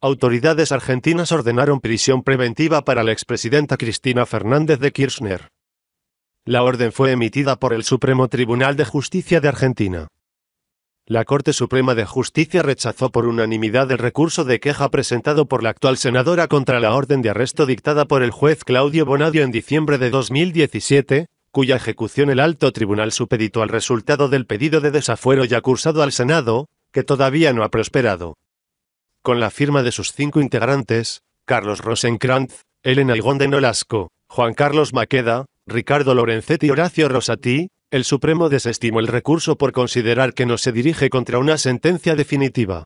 Autoridades argentinas ordenaron prisión preventiva para la expresidenta Cristina Fernández de Kirchner. La orden fue emitida por el Supremo Tribunal de Justicia de Argentina. La Corte Suprema de Justicia rechazó por unanimidad el recurso de queja presentado por la actual senadora contra la orden de arresto dictada por el juez Claudio Bonadio en diciembre de 2017, cuya ejecución el alto tribunal supeditó al resultado del pedido de desafuero ya cursado al Senado, que todavía no ha prosperado con la firma de sus cinco integrantes, Carlos Rosenkrantz, Elena de Nolasco, Juan Carlos Maqueda, Ricardo Lorenzetti y Horacio Rosati, el Supremo desestimó el recurso por considerar que no se dirige contra una sentencia definitiva.